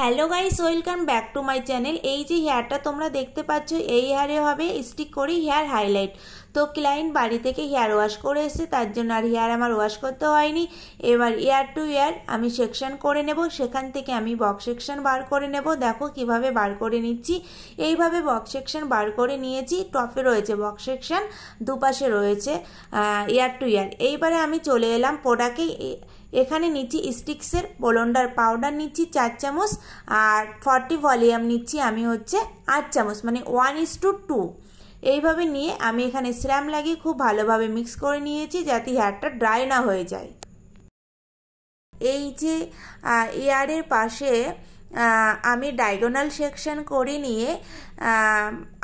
hello guys welcome back to my channel এই যে হেয়ারটা তোমরা দেখতে পাচ্ছ এই হেয়ারে হবে স্টিক করে হেয়ার হাইলাইট তো ক্লায়েন্ট বাড়ি থেকে হেয়ার ওয়াশ করে এসে তার জন্য আর হেয়ার আমার ওয়াশ করতে হয়নি এবার ইয়ার টু ইয়ার আমি সেকশন করে নেব সেখান থেকে আমি বক্স সেকশন বার করে নেব দেখো কিভাবে বার করে নিচ্ছি এইভাবে বক্স সেকশন বার করে নিয়েছি টপে রয়েছে বক্স সেকশন দুপাশে রয়েছে ইয়ার টু ইয়ার এইবারে আমি চলে এলাম প্রোডাক্টে এখানে নিচ্ছি স্টিক্সের বোলন্ডার পাউডার নিচ্ছি চার চামচ আর ফর্টি ভলিউম নিচ্ছি আমি হচ্ছে আট চামচ মানে ওয়ান ইস টু টু এইভাবে নিয়ে আমি এখানে স্র্যাম লাগিয়ে খুব ভালোভাবে মিক্স করে নিয়েছি যাতে হেয়ারটা ড্রাই না হয়ে যায় এই যে ইয়ারের পাশে আমি ডায়গোনাল সেকশন করে নিয়ে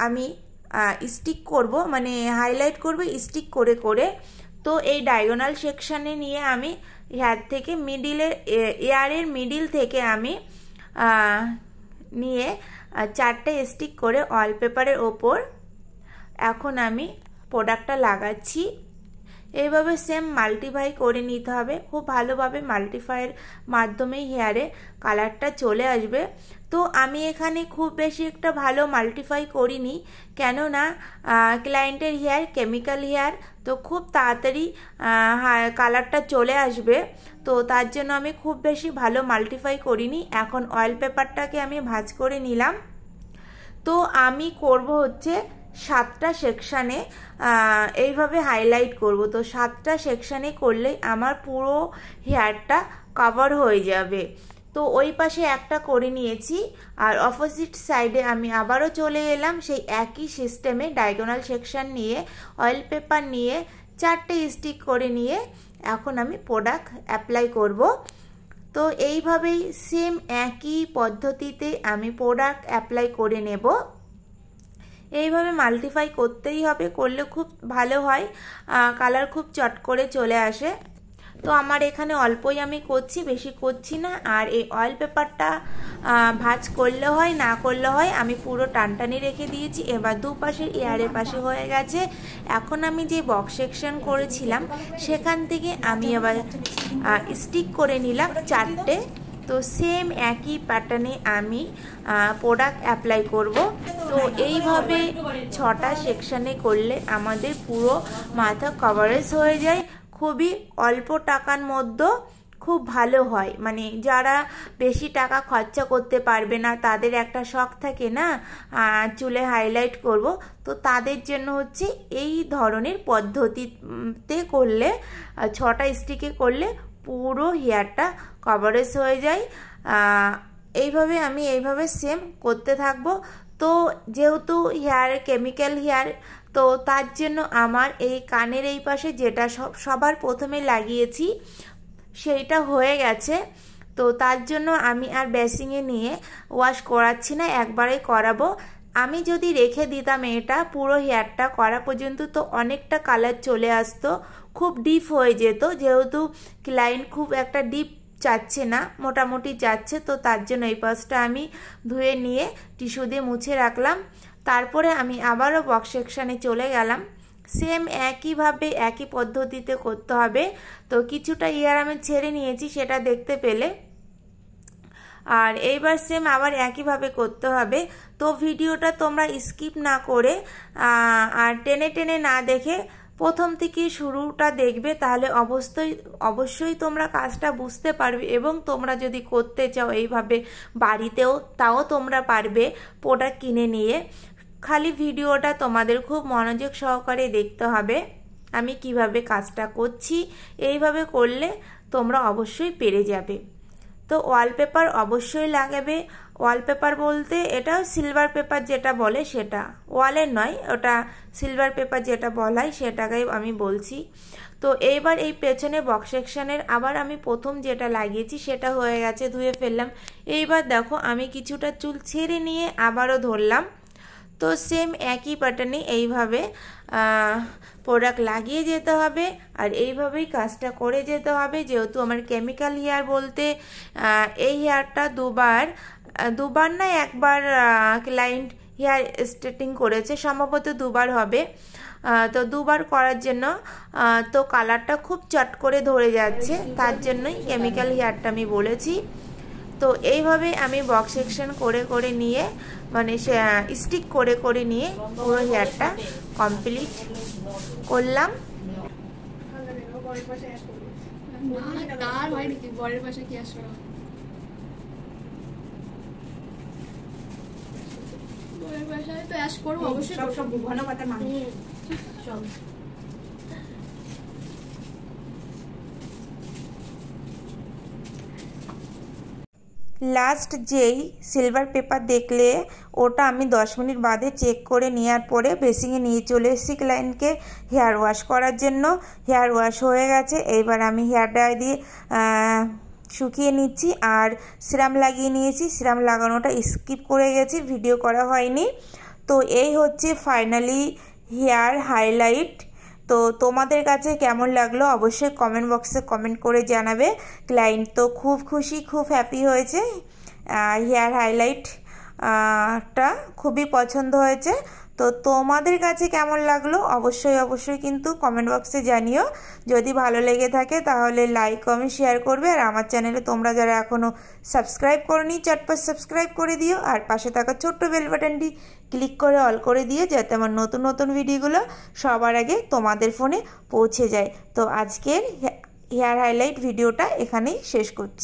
আমি স্টিক করব মানে হাইলাইট করব স্টিক করে করে তো এই ডায়গোনাল সেকশানে নিয়ে আমি হেয়ার থেকে মিডিলের এয়ারের মিডিল থেকে আমি নিয়ে চারটে স্টিক করে ওয়ালপেপারের ওপর এখন আমি প্রোডাক্টটা লাগাচ্ছি এইভাবে সেম মাল্টিফাই করে নিতে হবে খুব ভালোভাবে মাল্টিফাইয়ের মাধ্যমেই হেয়ারে কালারটা চলে আসবে তো আমি এখানে খুব বেশি একটা ভালো মাল্টিফাই করিনি কেননা ক্লায়েন্টের হেয়ার কেমিক্যাল হেয়ার তো খুব তাড়াতাড়ি কালারটা চলে আসবে তো তার জন্য আমি খুব বেশি ভালো মাল্টিফাই করিনি এখন অয়েল পেপারটাকে আমি ভাজ করে নিলাম তো আমি করব হচ্ছে সাতটা সেকশানে এইভাবে হাইলাইট করব তো সাতটা সেকশানে করলে আমার পুরো হেয়ারটা কভার হয়ে যাবে তো ওই পাশে একটা করে নিয়েছি আর অপোজিট সাইডে আমি আবারও চলে এলাম সেই একই সিস্টেমে ডায়গোনাল সেকশন নিয়ে অয়েল পেপার নিয়ে চারটে স্টিক করে নিয়ে এখন আমি প্রোডাক্ট অ্যাপ্লাই করব তো এইভাবেই সেম একই পদ্ধতিতে আমি প্রোডাক্ট অ্যাপ্লাই করে নেব এইভাবে মাল্টিফাই করতেই হবে করলে খুব ভালো হয় কালার খুব চট করে চলে আসে তো আমার এখানে অল্পই আমি করছি বেশি করছি না আর এই অয়েল পেপারটা ভাজ করলে হয় না করলে হয় আমি পুরো টানটানি রেখে দিয়েছি এবার দুপাশের এয়ারের পাশে হয়ে গেছে এখন আমি যে বক্স সেকশন করেছিলাম সেখান থেকে আমি এবার স্টিক করে নিলাম চারটে তো সেম একই প্যাটার্নে আমি প্রোডাক্ট অ্যাপ্লাই করব তো এইভাবে ছটা সেকশানে করলে আমাদের পুরো মাথা কভারেজ হয়ে যায় খুবই অল্প টাকার মধ্যে খুব ভালো হয় মানে যারা বেশি টাকা খরচা করতে পারবে না তাদের একটা শখ থাকে না চুলে হাইলাইট করব তো তাদের জন্য হচ্ছে এই ধরনের পদ্ধতিতে করলে ছটা স্টিকে করলে পুরো হেয়ারটা কভারেজ হয়ে যায় এইভাবে আমি এইভাবে সেম করতে থাকব তো যেহেতু হেয়ার কেমিক্যাল হেয়ার তো তার জন্য আমার এই কানের এই পাশে যেটা সবার প্রথমে লাগিয়েছি সেইটা হয়ে গেছে তো তার জন্য আমি আর ব্যাসিংয়ে নিয়ে ওয়াশ করাচ্ছি না একবারে করাবো আমি যদি রেখে দিতাম এটা পুরো হেয়ারটা করা পর্যন্ত তো অনেকটা কালার চলে আসতো খুব ডিপ হয়ে যেত যেহেতু ক্লায়েন্ট খুব একটা ডিপ চাচ্ছে না মোটামুটি যাচ্ছে তো তার জন্য এই পাশটা আমি ধুয়ে নিয়ে টিস্যু দিয়ে মুছে রাখলাম তারপরে আমি আবারও বক্স সেকশানে চলে গেলাম সেম একইভাবে একই পদ্ধতিতে করতে হবে তো কিছুটা ইয়ার আমি ছেড়ে নিয়েছি সেটা দেখতে পেলে আর এইবার সেম আবার একইভাবে করতে হবে তো ভিডিওটা তোমরা স্কিপ না করে আর টেনে টেনে না দেখে প্রথম থেকে শুরুটা দেখবে তাহলে অবশ্যই অবশ্যই তোমরা কাজটা বুঝতে পারবে এবং তোমরা যদি করতে চাও এইভাবে বাড়িতেও তাও তোমরা পারবে প্রোডাক্ট কিনে নিয়ে খালি ভিডিওটা তোমাদের খুব মনোযোগ সহকারে দেখতে হবে আমি কিভাবে কাজটা করছি এইভাবে করলে তোমরা অবশ্যই পেরে যাবে তো ওয়ালপেপার অবশ্যই লাগাবে ওয়ালপেপার বলতে এটা সিলভার পেপার যেটা বলে সেটা ওয়ালের নয় ওটা সিলভার পেপার যেটা বলাই সেটাকেই আমি বলছি তো এইবার এই পেছনে বক্স সেকশানের আবার আমি প্রথম যেটা লাগিয়েছি সেটা হয়ে গেছে ধুয়ে ফেললাম এইবার দেখো আমি কিছুটা চুল ছেড়ে নিয়ে আবারও ধরলাম তো সেম একই প্যাটার্নে এইভাবে প্রোডাক্ট লাগিয়ে যেতে হবে আর এইভাবেই কাজটা করে যেতে হবে যেহেতু আমার কেমিক্যাল হেয়ার বলতে এই হেয়ারটা দুবার দুবার না একবার ক্লায়েন্ট হেয়ার স্ট্রেটিং করেছে সম্ভবত দুবার হবে তো দুবার করার জন্য তো কালারটা খুব চট করে ধরে যাচ্ছে তার জন্যই কেমিক্যাল হেয়ারটা আমি বলেছি তো এইভাবে আমি বক্স সেকশন করে করে নিয়ে মানে স্টিক করে করে নিয়ে পুরো হেয়ারটা কমপ্লিট করলাম সব সব ঘন মানুষ লাস্ট যেই সিলভার পেপার দেখলে ওটা আমি 10 মিনিট বাদে চেক করে নেওয়ার পরে বেসিংয়ে নিয়ে চলে এসেছি ক্লায়েন্টকে হেয়ার ওয়াশ করার জন্য হেয়ার ওয়াশ হয়ে গেছে এইবার আমি হেয়ার ড্রাই দিয়ে শুকিয়ে নিচ্ছি আর সিরাম লাগিয়ে নিয়েছি সিরাম লাগানোটা স্কিপ করে গেছি ভিডিও করা হয়নি তো এই হচ্ছে ফাইনালি হেয়ার হাইলাইট তো তোমাদের কাছে কেমন লাগলো অবশ্যই কমেন্ট বক্সে কমেন্ট করে জানাবে ক্লায়েন্ট তো খুব খুশি খুব হ্যাপি হয়েছে হেয়ার হাইলাইট টা খুবই পছন্দ হয়েছে তো তোমাদের কাছে কেমন লাগলো অবশ্যই অবশ্যই কিন্তু কমেন্ট বক্সে জানিও যদি ভালো লেগে থাকে তাহলে লাইক কমেন্ট শেয়ার করবে আর আমার চ্যানেলে তোমরা যারা এখনও সাবস্ক্রাইব করনি চটপট সাবস্ক্রাইব করে দিও আর পাশে থাকা ছোট্ট বেল বাটনটি ক্লিক করে অল করে দিও যাতে আমার নতুন নতুন ভিডিওগুলো সবার আগে তোমাদের ফোনে পৌঁছে যায় তো আজকের হেয়ার হাইলাইট ভিডিওটা এখানেই শেষ করছি